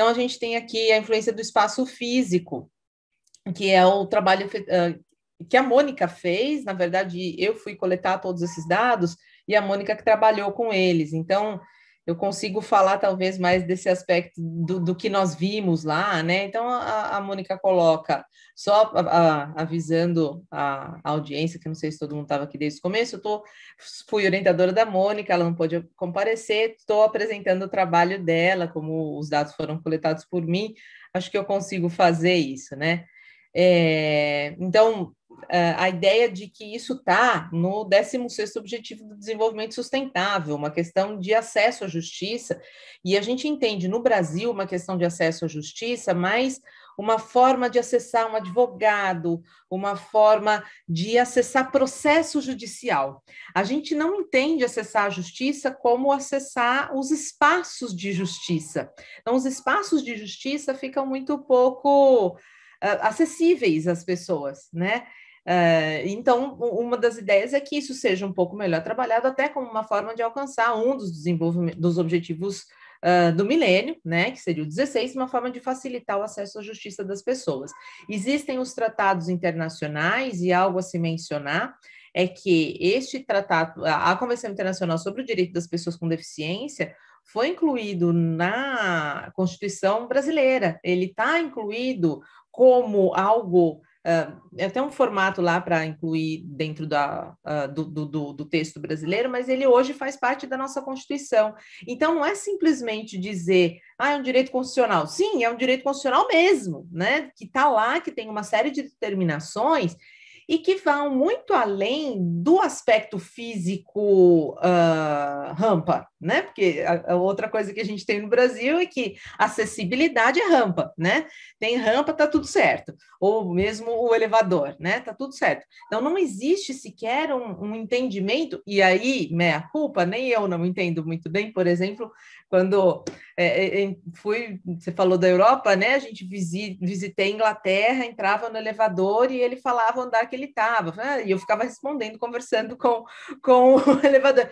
Então, a gente tem aqui a influência do espaço físico, que é o trabalho que a Mônica fez. Na verdade, eu fui coletar todos esses dados e a Mônica que trabalhou com eles. Então, eu consigo falar talvez mais desse aspecto do, do que nós vimos lá, né? Então a, a Mônica coloca, só a, a, avisando a, audiência, que não sei se todo mundo estava aqui desde o começo, eu tô, fui orientadora da Mônica, ela não pôde comparecer, estou apresentando o trabalho dela, como os dados foram coletados por mim, acho que eu consigo fazer isso, né? É, então, a ideia de que isso está no 16º Objetivo do Desenvolvimento Sustentável, uma questão de acesso à justiça, e a gente entende no Brasil uma questão de acesso à justiça, mas uma forma de acessar um advogado, uma forma de acessar processo judicial. A gente não entende acessar a justiça como acessar os espaços de justiça. Então, os espaços de justiça ficam muito pouco uh, acessíveis às pessoas, né? Uh, então, uma das ideias é que isso seja um pouco melhor trabalhado, até como uma forma de alcançar um dos, dos objetivos uh, do milênio, né, que seria o 16, uma forma de facilitar o acesso à justiça das pessoas. Existem os tratados internacionais, e algo a se mencionar é que este tratado, a Convenção Internacional sobre o Direito das Pessoas com Deficiência, foi incluído na Constituição brasileira, ele está incluído como algo é até um formato lá para incluir dentro da, uh, do, do, do, texto brasileiro, mas ele hoje faz parte da nossa Constituição. Então, não é simplesmente dizer, ah, é um direito constitucional. Sim, é um direito constitucional mesmo, né? Que está lá, que tem uma série de determinações e que vão muito além do aspecto físico uh, rampa, né? Porque a, a, outra coisa que a gente tem no Brasil é que acessibilidade é rampa, né? Tem rampa, tá tudo certo. Ou mesmo o elevador, né? Tá tudo certo. Então não existe sequer um, um entendimento, e aí, meia culpa, nem eu não entendo muito bem, por exemplo, quando é, é fui, você falou da Europa, né? A gente visi, visitei a Inglaterra, entrava no elevador e ele falava onde era é que ele estava, ah, e eu ficava respondendo, conversando com, com o elevador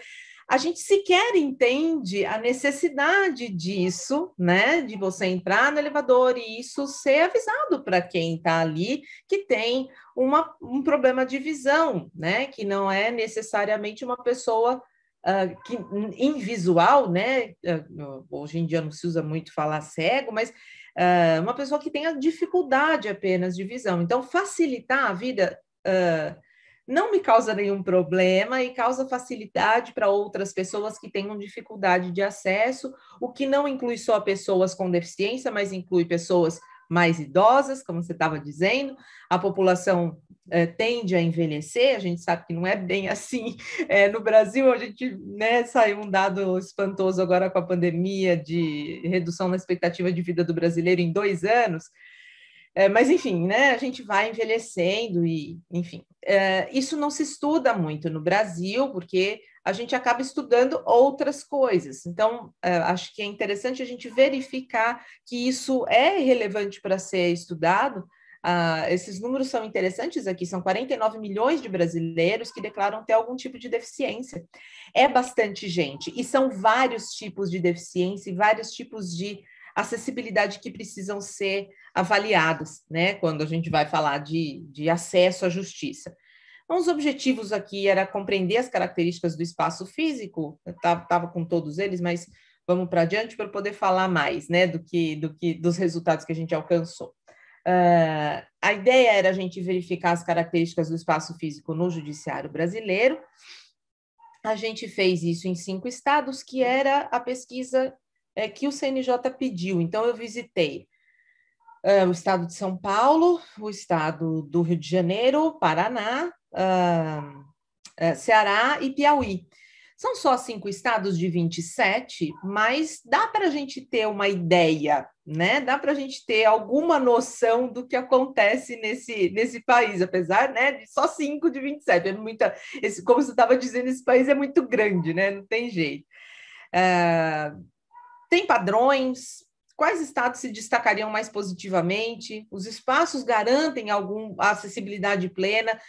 a gente sequer entende a necessidade disso, né? De você entrar no elevador e isso ser avisado para quem está ali que tem uma, um problema de visão, né? Que não é necessariamente uma pessoa uh, que, invisual, né? Uh, hoje em dia não se usa muito falar cego, mas uh, uma pessoa que tenha dificuldade apenas de visão. Então, facilitar a vida. Uh, não me causa nenhum problema e causa facilidade para outras pessoas que tenham dificuldade de acesso, o que não inclui só pessoas com deficiência, mas inclui pessoas mais idosas, como você estava dizendo, a população eh, tende a envelhecer, a gente sabe que não é bem assim. É, no Brasil, a gente né, saiu um dado espantoso agora com a pandemia de redução na expectativa de vida do brasileiro em dois anos, é, mas, enfim, né, a gente vai envelhecendo e, enfim, é, isso não se estuda muito no Brasil, porque a gente acaba estudando outras coisas. Então, é, acho que é interessante a gente verificar que isso é relevante para ser estudado. Ah, esses números são interessantes aqui, são 49 milhões de brasileiros que declaram ter algum tipo de deficiência. É bastante gente, e são vários tipos de deficiência e vários tipos de acessibilidade que precisam ser avaliadas, né, quando a gente vai falar de, de acesso à justiça. Um então, dos objetivos aqui era compreender as características do espaço físico, estava com todos eles, mas vamos para adiante para poder falar mais né, do, que, do que dos resultados que a gente alcançou. Uh, a ideia era a gente verificar as características do espaço físico no judiciário brasileiro. A gente fez isso em cinco estados, que era a pesquisa é, que o CNJ pediu. Então, eu visitei é, o estado de São Paulo, o estado do Rio de Janeiro, Paraná, é, Ceará e Piauí. São só cinco estados de 27, mas dá para a gente ter uma ideia, né? Dá para a gente ter alguma noção do que acontece nesse, nesse país, apesar né, de só cinco de 27. É muita, esse, como você estava dizendo, esse país é muito grande, né? Não tem jeito. Uh, tem padrões? Quais estados se destacariam mais positivamente? Os espaços garantem alguma acessibilidade plena?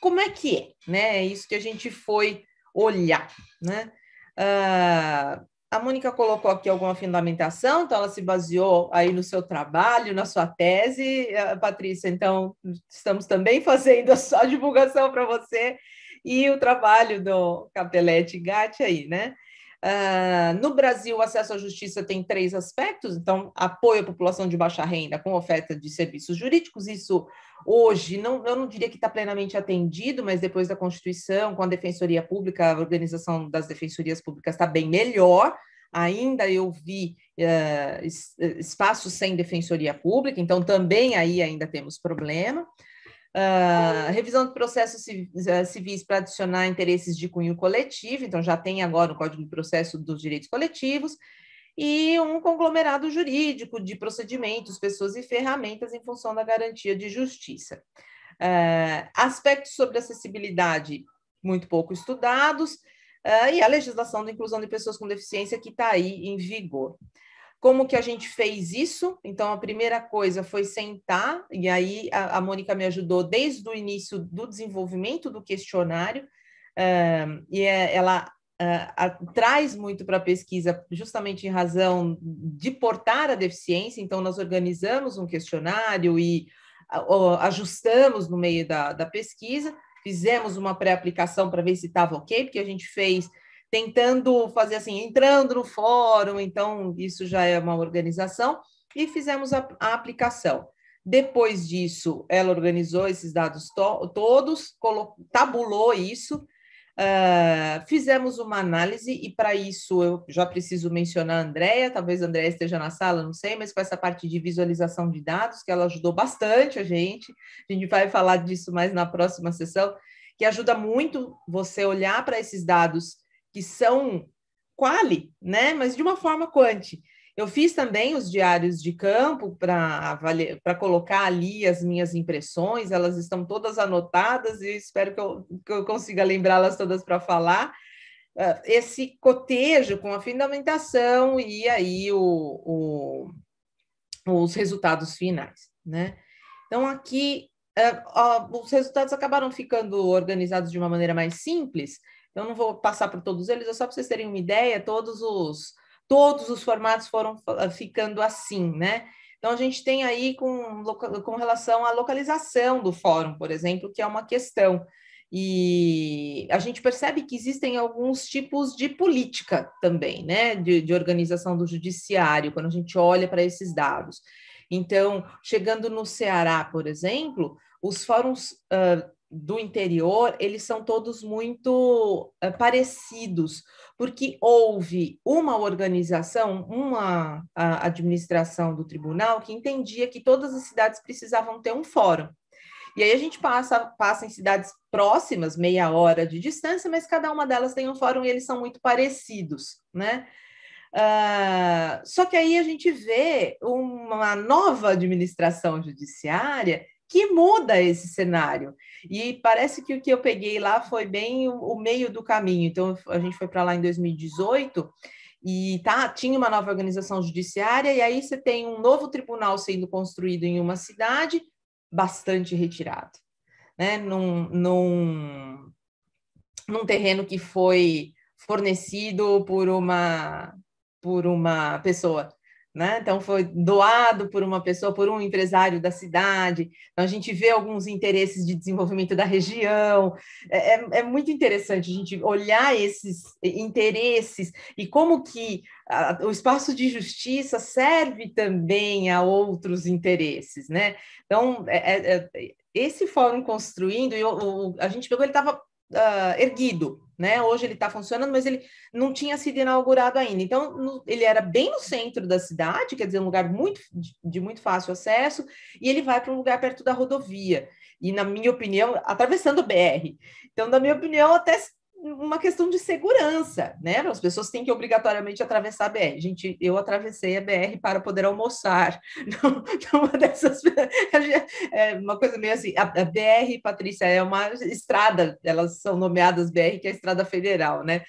Como é que é? Né? É isso que a gente foi olhar. Né? Uh, a Mônica colocou aqui alguma fundamentação, então ela se baseou aí no seu trabalho, na sua tese, ah, Patrícia. Então, estamos também fazendo a sua divulgação para você e o trabalho do Capelete Gatti aí, né? Uh, no Brasil, o acesso à justiça tem três aspectos, então, apoio à população de baixa renda com oferta de serviços jurídicos, isso hoje, não, eu não diria que está plenamente atendido, mas depois da Constituição, com a Defensoria Pública, a organização das defensorias públicas está bem melhor, ainda eu vi uh, espaços sem defensoria pública, então também aí ainda temos problema. Uh, revisão de processos eh, civis para adicionar interesses de cunho coletivo, então já tem agora o Código de Processo dos Direitos Coletivos, e um conglomerado jurídico de procedimentos, pessoas e ferramentas em função da garantia de justiça. Uh, aspectos sobre acessibilidade muito pouco estudados, uh, e a legislação da inclusão de pessoas com deficiência que está aí em vigor. Como que a gente fez isso? Então, a primeira coisa foi sentar, e aí a, a Mônica me ajudou desde o início do desenvolvimento do questionário, uh, e é, ela Uh, a, traz muito para a pesquisa, justamente em razão de portar a deficiência, então nós organizamos um questionário e uh, ajustamos no meio da, da pesquisa, fizemos uma pré-aplicação para ver se estava ok, porque a gente fez tentando fazer assim, entrando no fórum, então isso já é uma organização, e fizemos a, a aplicação. Depois disso, ela organizou esses dados to todos, tabulou isso, uh, fizemos uma análise, e para isso eu já preciso mencionar a Andrea, talvez a Andrea esteja na sala, não sei, mas com essa parte de visualização de dados, que ela ajudou bastante a gente, a gente vai falar disso mais na próxima sessão, que ajuda muito você olhar para esses dados que são quali, né? Mas de uma forma quanti. Eu fiz também os diários de campo para colocar ali as minhas impressões, elas estão todas anotadas e espero que eu, que eu consiga lembrá-las todas para falar. Ah, esse cotejo com a fundamentação e aí o, o, os resultados finais, né? Então, aqui ah, os resultados acabaram ficando organizados de uma maneira mais simples, eu não vou passar por todos eles, é só para vocês terem uma ideia, todos os todos os formatos foram ah, ficando assim, né? Então a gente tem aí com, com relação à localização do fórum, por exemplo, que é uma questão. E a gente percebe que existem alguns tipos de política também, né? De, de organização do judiciário, quando a gente olha para esses dados. Então, chegando no Ceará, por exemplo, os fóruns uh, do interior, eles são todos muito é, parecidos, porque houve uma organização, uma administração do tribunal que entendia que todas as cidades precisavam ter um fórum. E aí a gente passa, passa em cidades próximas, meia hora de distância, mas cada uma delas tem um fórum e eles são muito parecidos, né? Uh, só que aí a gente vê uma nova administração judiciária que muda esse cenário. E parece que o que eu peguei lá foi bem o meio do caminho. Então, a gente foi para lá em 2018 e tá, tinha uma nova organização judiciária, e aí você tem um novo tribunal sendo construído em uma cidade bastante retirado, né? num, num, num terreno que foi fornecido por uma, por uma pessoa né? Então foi doado por uma pessoa, por um empresário da cidade. Então a gente vê alguns interesses de desenvolvimento da região. É, é, é muito interessante a gente olhar esses interesses e como que a, o espaço de justiça serve também a outros interesses, né? Então é, é, é esse fórum construindo, eu, a gente pegou, ele estava uh, erguido, né? Hoje ele está funcionando, mas ele não tinha sido inaugurado ainda. Então, no, ele era bem no centro da cidade, quer dizer, um lugar muito, de, de muito fácil acesso, e ele vai para um lugar perto da rodovia. E, na minha opinião, atravessando o BR. Então, na minha opinião, até uma questão de segurança, né? As pessoas têm que obrigatoriamente atravessar a BR. Gente, eu atravessei a BR para poder almoçar. Não, é dessas... é uma coisa meio assim. A, a, BR, Patrícia, é uma estrada, elas são nomeadas BR, que é a estrada federal, né?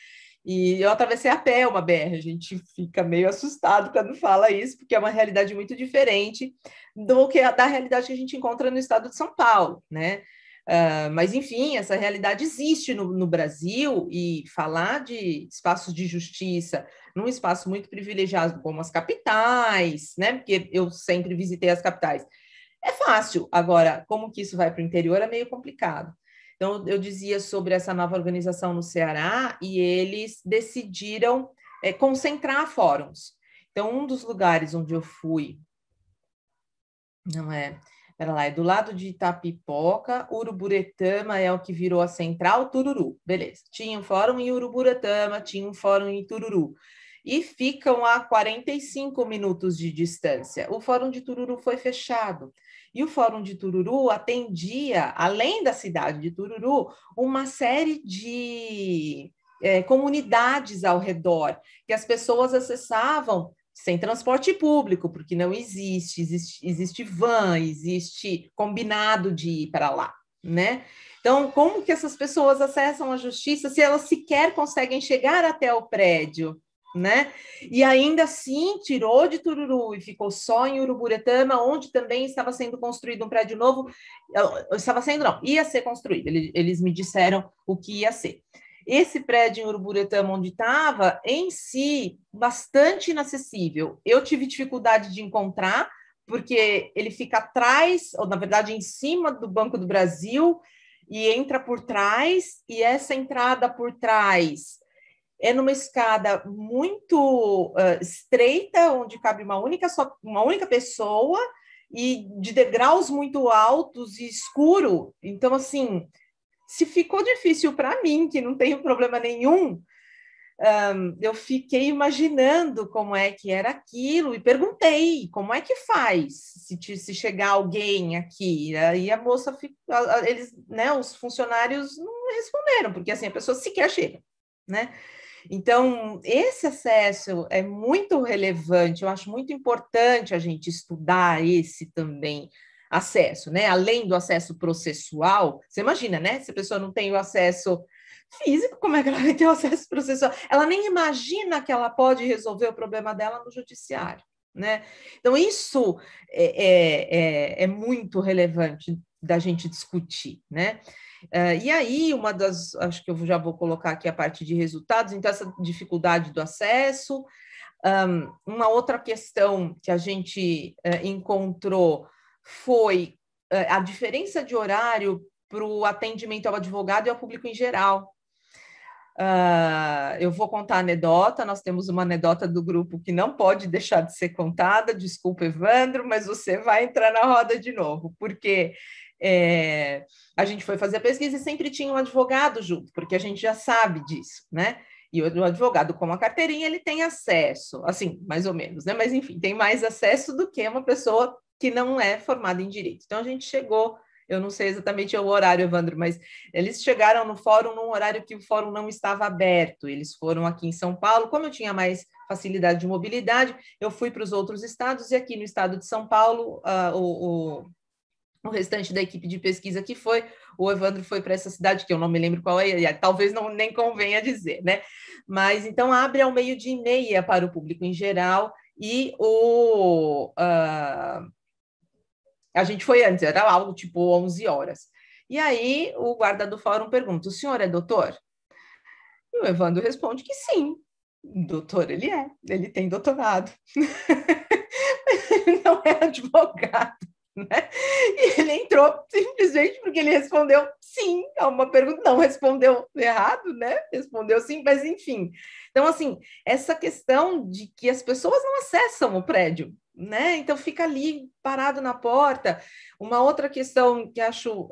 E eu atravessei a pé uma BR. A gente fica meio assustado quando fala isso, porque é uma realidade muito diferente do que a, da realidade que a gente encontra no estado de São Paulo, né? Ah, mas, enfim, essa realidade existe no, no, Brasil e falar de espaços de justiça num espaço muito privilegiado como as capitais, né? Porque eu sempre visitei as capitais. É fácil. Agora, como que isso vai para o interior é meio complicado. Então, eu dizia sobre essa nova organização no Ceará e eles decidiram é, concentrar fóruns. Então, um dos lugares onde eu fui, não é? Pera lá, é do lado de Itapipoca, Uruburetama é o que virou a central, Tururu. Beleza. Tinha um fórum em Uruburetama, tinha um fórum em Tururu. E ficam a 45 minutos de distância. O fórum de Tururu foi fechado. E o Fórum de Tururu atendia, além da cidade de Tururu, uma série de é, comunidades ao redor, que as pessoas acessavam sem transporte público, porque não existe, existe, existe van, existe combinado de ir para lá, né? Então, como que essas pessoas acessam a justiça se elas sequer conseguem chegar até o prédio, né? E ainda assim tirou de Tururu e ficou só em Uruburetama, onde também estava sendo construído um prédio novo. Estava sendo, não, ia ser construído. Eles, eles me disseram o que ia ser. Esse prédio em Uruburetama onde estava, em si, bastante inacessível. Eu tive dificuldade de encontrar, porque ele fica atrás, ou na verdade em cima do Banco do Brasil, e entra por trás, e essa entrada por trás é numa escada muito uh, estreita, onde cabe uma única, só, uma única pessoa, e de degraus muito altos e escuro. Então, assim, se ficou difícil para mim, que não tenho problema nenhum, um, eu fiquei imaginando como é que era aquilo e perguntei como é que faz se, te, se chegar alguém aqui. Aí a moça, ficou, eles, né, os funcionários não responderam, porque assim a pessoa sequer chega, né? Então, esse acesso é muito relevante, eu acho muito importante a gente estudar esse também, acesso, né? Além do acesso processual, você imagina, né? Se a pessoa não tem o acesso físico, como é que ela vai ter o acesso processual? Ela nem imagina que ela pode resolver o problema dela no judiciário. Né? Então, isso é, é, é, é muito relevante da gente discutir, né? Uh, e aí, uma das, acho que eu já vou colocar aqui a parte de resultados, então, essa dificuldade do acesso. Um, uma outra questão que a gente uh, encontrou foi eh, a diferença de horário para o atendimento ao advogado e ao público em geral. Uh, eu vou contar a anedota. Nós temos uma anedota do grupo que não pode deixar de ser contada. Desculpa, Evandro, mas você vai entrar na roda de novo, porque é, a gente foi fazer a pesquisa e sempre tinha um advogado junto, porque a gente já sabe disso, né? E o advogado com a carteirinha ele tem acesso, assim, mais ou menos, né? Mas enfim, tem mais acesso do que uma pessoa que não é formada em direito. Então a gente chegou, eu não sei exatamente o horário, Evandro, mas eles chegaram no fórum num horário que o fórum não estava aberto. Eles foram aqui em São Paulo, como eu tinha mais facilidade de mobilidade, eu fui para os outros estados e aqui no estado de São Paulo, uh, o, o o restante da equipe de pesquisa que foi, o Evandro foi para essa cidade, que eu não me lembro qual é, talvez não nem convenha dizer, né? Mas então abre ao meio de e meia para o público em geral, e o, uh, a gente foi antes, era algo tipo 11 horas. E aí o guarda do fórum pergunta: o senhor é doutor? E o Evandro responde que sim, doutor ele é, ele tem doutorado. ele não é advogado. Né? E ele entrou simplesmente porque ele respondeu sim a uma pergunta, não respondeu errado, né? Respondeu sim, mas enfim. Então, assim, essa questão de que as pessoas não acessam o prédio, né? Então fica ali parado na porta. Uma outra questão que acho uh,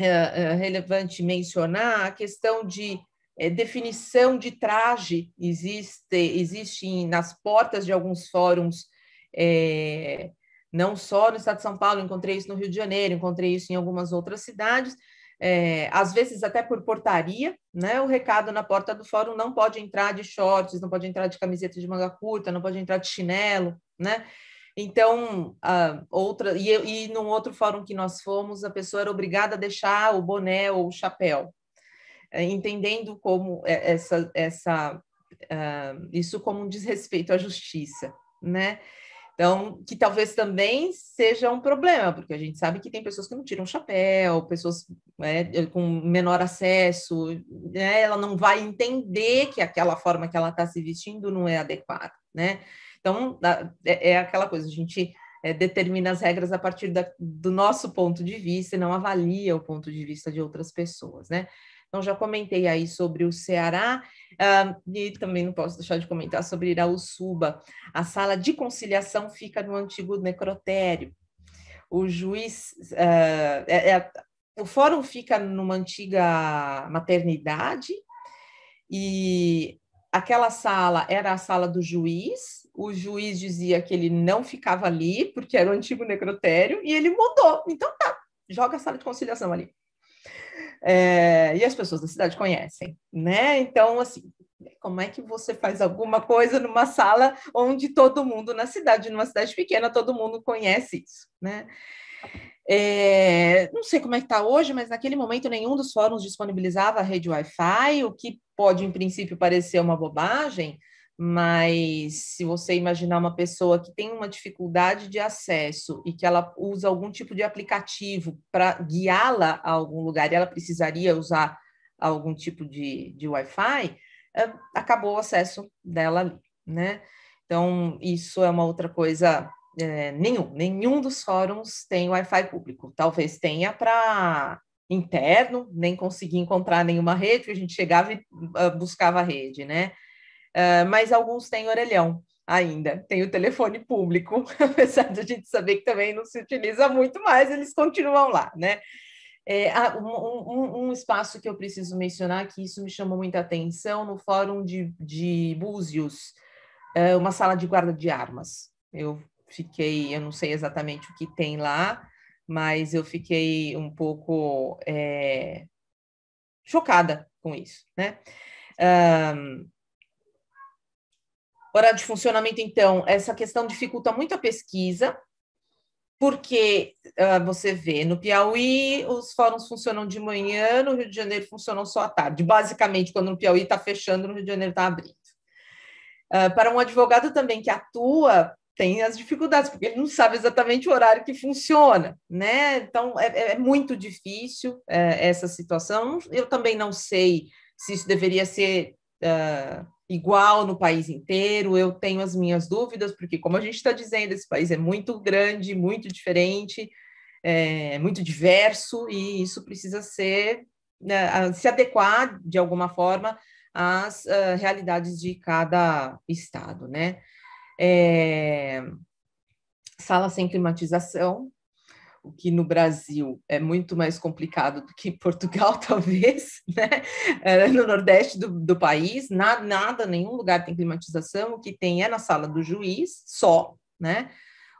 uh, relevante mencionar, a questão de uh, definição de traje existe, existe nas portas de alguns fóruns, não só no estado de São Paulo, encontrei isso no Rio de Janeiro, encontrei isso em algumas outras cidades, é, às vezes até por portaria, né? O recado na porta do fórum não pode entrar de shorts, não pode entrar de camiseta de manga curta, não pode entrar de chinelo, né? Então, outra e, e num outro fórum que nós fomos, a pessoa era obrigada a deixar o boné ou o chapéu, é, entendendo como é, essa, essa uh, isso como um desrespeito à justiça, né? Então, que talvez também seja um problema, porque a gente sabe que tem pessoas que não tiram chapéu, pessoas né, eh, com menor acesso, né, ela não vai entender que aquela forma que ela está se vestindo não é adequada, né? Então, é, é, aquela coisa, a gente é, determina as regras a partir da, do nosso ponto de vista e não avalia o ponto de vista de outras pessoas, né? Então, já comentei aí sobre o Ceará uh, e também não posso deixar de comentar sobre Iraúçuba. A sala de conciliação fica no antigo necrotério. O juiz. Uh, é, é, o fórum fica numa antiga maternidade e aquela sala era a sala do juiz. O juiz dizia que ele não ficava ali porque era o antigo necrotério e ele mudou. Então tá, joga a sala de conciliação ali. É, e as pessoas da cidade conhecem, né? Então, assim, como é que você faz alguma coisa numa sala onde todo mundo na cidade, numa cidade pequena, todo mundo conhece isso, né? É, não sei como é que está hoje, mas naquele momento nenhum dos fóruns disponibilizava a rede Wi-Fi, o que pode, em princípio, parecer uma bobagem, mas se você imaginar uma pessoa que tem uma dificuldade de acesso e que ela usa algum tipo de aplicativo para guiá-la a algum lugar e ela precisaria usar algum tipo de, de Wi-Fi, é, acabou o acesso dela ali, né? Então, isso é uma outra coisa. É, nenhum, nenhum dos fóruns tem Wi-Fi público. Talvez tenha para interno, nem consegui encontrar nenhuma rede, a gente chegava e ah, buscava a rede, né? Ah, mas alguns têm orelhão ainda. Tem o telefone público, apesar de a gente saber que também não se utiliza muito mais, eles continuam lá, né? É, ah, um, um, um, espaço que eu preciso mencionar, que isso me chamou muita atenção, no Fórum de, de Búzios, é uma sala de guarda de armas. Eu fiquei, eu não sei exatamente o que tem lá, mas eu fiquei um pouco é, chocada com isso, né? Um, ah, Horário de funcionamento, então, essa questão dificulta muito a pesquisa, porque uh, você vê, no Piauí os fóruns funcionam de manhã, no Rio de Janeiro funcionam só à tarde. Basicamente, quando no Piauí está fechando, no Rio de Janeiro está abrindo. Uh, para um advogado também que atua, tem as dificuldades, porque ele não sabe exatamente o horário que funciona, né? Então, é, é, é muito difícil eh, essa situação. Eu também não sei se isso deveria ser. Uh, igual no país inteiro. Eu tenho as minhas dúvidas, porque, como a gente está dizendo, esse país é muito grande, muito diferente, é muito diverso, e isso precisa ser né, se adequar de alguma forma às uh, realidades de cada estado, né? É... Sala sem climatização, o que no Brasil é muito mais complicado do que em Portugal, talvez, né? É, no nordeste do, do país, na, nada, nenhum lugar tem climatização, o que tem é na sala do juiz, só, né?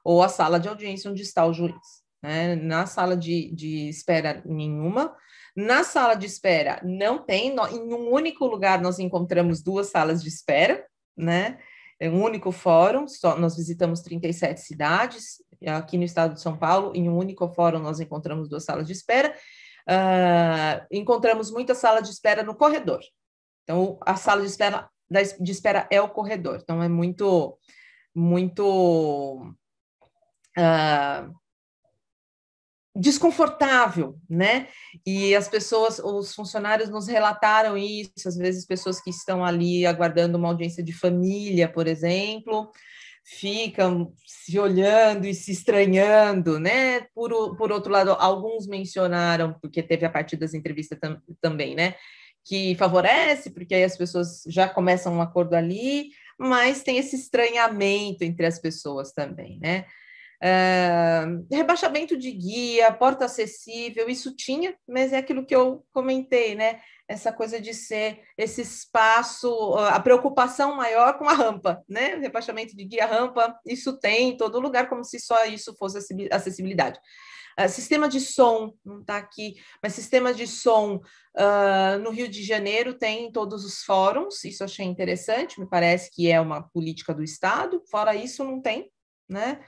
Ou a sala de audiência onde está o juiz. Né? Na sala de, de espera, nenhuma. Na sala de espera, não tem. Em um único lugar, nós encontramos duas salas de espera, né? é um único fórum, só, nós visitamos 37 cidades, aqui no estado de São Paulo, em um único fórum nós encontramos duas salas de espera, uh, encontramos muita sala de espera no corredor, então a sala de espera, de espera é o corredor, então é muito, muito... Uh, desconfortável, né? E as pessoas, os funcionários nos relataram isso, às vezes pessoas que estão ali aguardando uma audiência de família, por exemplo, ficam se olhando e se estranhando, né? Por, por outro lado, alguns mencionaram, porque teve a partir das entrevistas tam, também, né? Que favorece, porque aí as pessoas já começam um acordo ali, mas tem esse estranhamento entre as pessoas também, né? rebaixamento de guia, porta acessível, isso tinha, mas é aquilo que eu comentei, né? Essa coisa de ser esse espaço, a preocupação maior com a rampa, né? Rebaixamento de guia, rampa, isso tem em todo lugar, como se só isso fosse acessibilidade. Ah, sistema de som, não está aqui, mas sistema de som uh, no Rio de Janeiro tem em todos os fóruns, isso achei interessante, me parece que é uma política do Estado, fora isso não tem, né?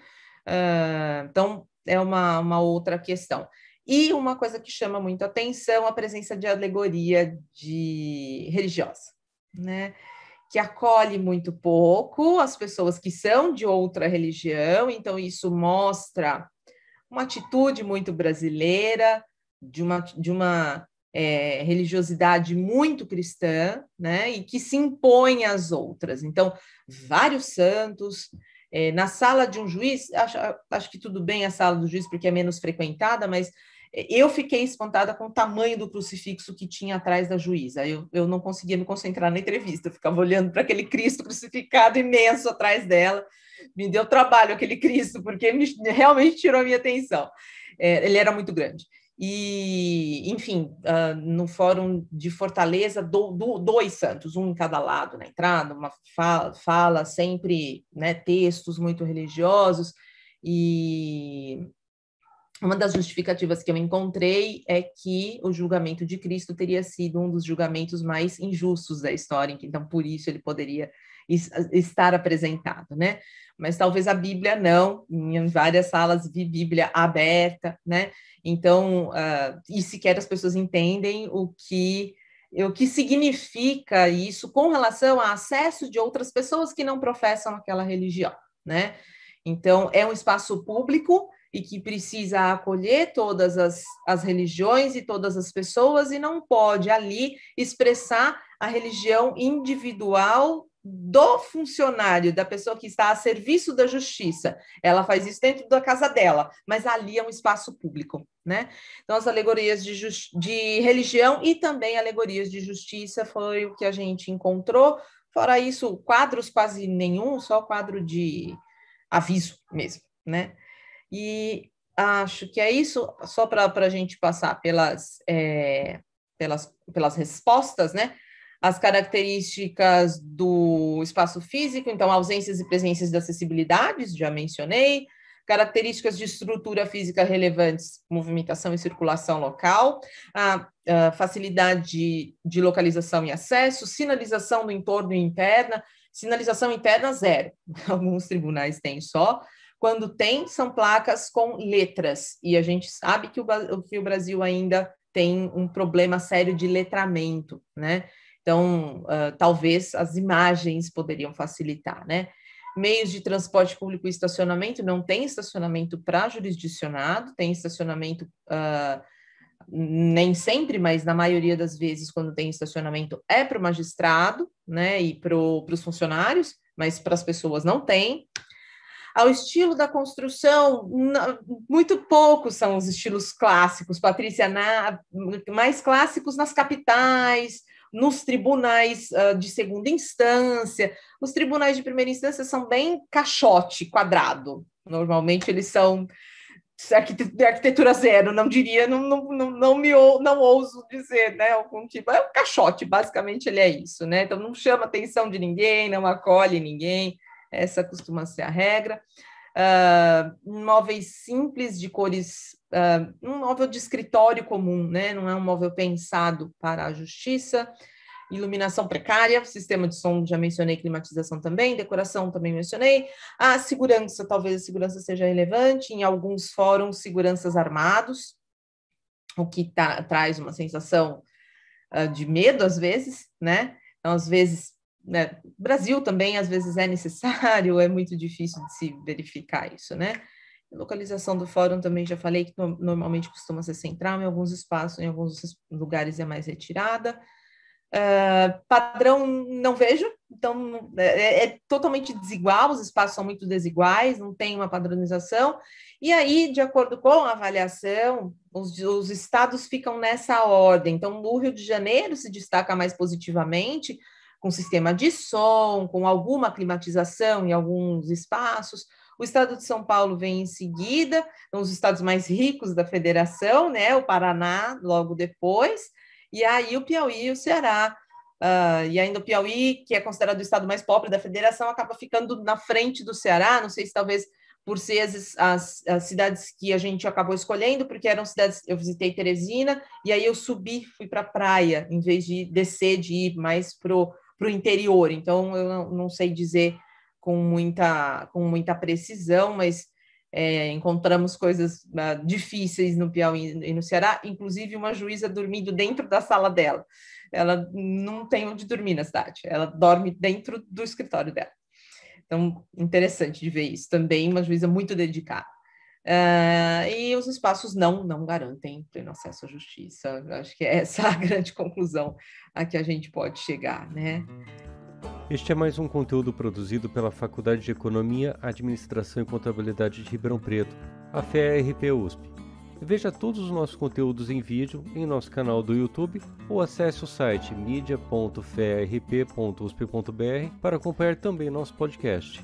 Ah, então, é uma, uma outra questão. E uma coisa que chama muito atenção, a presença de alegoria de religiosa, né? que acolhe muito pouco as pessoas que são de outra religião, então isso mostra uma atitude muito brasileira, de uma, de uma é, religiosidade muito cristã, né, e que se impõe às outras. Então, vários santos, é, na sala de um juiz, acho, acho que tudo bem a sala do juiz porque é menos frequentada, mas eu fiquei espantada com o tamanho do crucifixo que tinha atrás da juíza. Eu, eu não conseguia me concentrar na entrevista, eu ficava olhando para aquele Cristo crucificado imenso atrás dela. Me deu trabalho aquele Cristo, porque me, realmente tirou a minha atenção. É, ele era muito grande e, enfim, uh, no Fórum de Fortaleza, do, do, dois santos, um em cada lado na entrada, uma fala, fala sempre né, textos muito religiosos, e uma das justificativas que eu encontrei é que o julgamento de Cristo teria sido um dos julgamentos mais injustos da história, então por isso ele poderia estar apresentado, né? mas talvez a Bíblia não. Em várias salas vi Bíblia aberta, né? Então, uh, e sequer as pessoas entendem o que o que significa isso com relação a acesso de outras pessoas que não professam aquela religião, né? Então, é um espaço público e que precisa acolher todas as, as religiões e todas as pessoas e não pode ali expressar a religião individual do funcionário, da pessoa que está a serviço da justiça. Ela faz isso dentro da casa dela, mas ali é um espaço público, né? Então, as alegorias de, de religião e também alegorias de justiça foi o que a gente encontrou. Fora isso, quadros quase nenhum, só quadro de aviso mesmo, né? E acho que é isso, só para a gente passar pelas, é, pelas, pelas respostas, né? as características do espaço físico, então ausências e presenças de acessibilidades, já mencionei, características de estrutura física relevantes, movimentação e circulação local, a, a facilidade de localização e acesso, sinalização do entorno interna, sinalização interna zero, alguns tribunais têm só, quando tem, são placas com letras, e a gente sabe que o, que o Brasil ainda tem um problema sério de letramento, né? Então, uh, talvez as imagens poderiam facilitar, né? Meios de transporte público e estacionamento, não tem estacionamento para jurisdicionado, tem estacionamento uh, nem sempre, mas na maioria das vezes, quando tem estacionamento, é para o magistrado, né, e para os funcionários, mas para as pessoas não tem. Ao estilo da construção, muito poucos são os estilos clássicos, Patrícia, na, mais clássicos nas capitais, nos tribunais uh, de segunda instância. Os tribunais de primeira instância são bem caixote, quadrado. Normalmente eles são arquitetura zero, não diria, não, não, não, não me ou, não ouso dizer, né? Algum tipo, é um caixote, basicamente ele é isso, né? Então não chama atenção de ninguém, não acolhe ninguém, essa costuma ser a regra uh, ah, móveis simples de cores, uh, um móvel de escritório comum, né? não é um móvel pensado para a justiça, iluminação precária, sistema de som, já mencionei, climatização também, decoração também mencionei, a segurança, talvez a segurança seja relevante, em alguns fóruns, seguranças armados, o que tá, traz uma sensação uh, de medo às vezes, né? Então, às vezes, né? Brasil também às vezes é necessário, é muito difícil de se verificar isso, né? Localização do fórum também já falei que normalmente costuma ser central, em alguns espaços, em alguns lugares é mais retirada. Uh, padrão não vejo, então é, é, é, totalmente desigual, os espaços são muito desiguais, não tem uma padronização. E aí, de acordo com a avaliação, os, os estados ficam nessa ordem. Então, o Rio de Janeiro se destaca mais positivamente, com sistema de som, com alguma climatização em alguns espaços. O estado de São Paulo vem em seguida, um dos estados mais ricos da federação, né? O Paraná logo depois, e aí o Piauí e o Ceará. Uh, e ainda o Piauí, que é considerado o estado mais pobre da federação, acaba ficando na frente do Ceará. Não sei se talvez por ser as, as, as, cidades que a gente acabou escolhendo, porque eram cidades. Eu visitei Teresina, e aí eu subi, fui para a praia, em vez de descer, de ir mais para para o interior. Então, eu não, sei dizer com muita, com muita precisão, mas é, encontramos coisas ah, difíceis no Piauí e no Ceará, inclusive uma juíza dormindo dentro da sala dela. Ela não tem onde dormir na cidade, ela dorme dentro do escritório dela. Então, interessante de ver isso também, uma juíza muito dedicada. Uh, e os espaços não não garantem pleno acesso à justiça. Acho que é essa a grande conclusão a que a gente pode chegar, né? Este é mais um conteúdo produzido pela Faculdade de Economia, Administração e Contabilidade de Ribeirão Preto, a FERP USP. Veja todos os nossos conteúdos em vídeo em nosso canal do YouTube ou acesse o site media.ferp.usp.br para acompanhar também nosso podcast.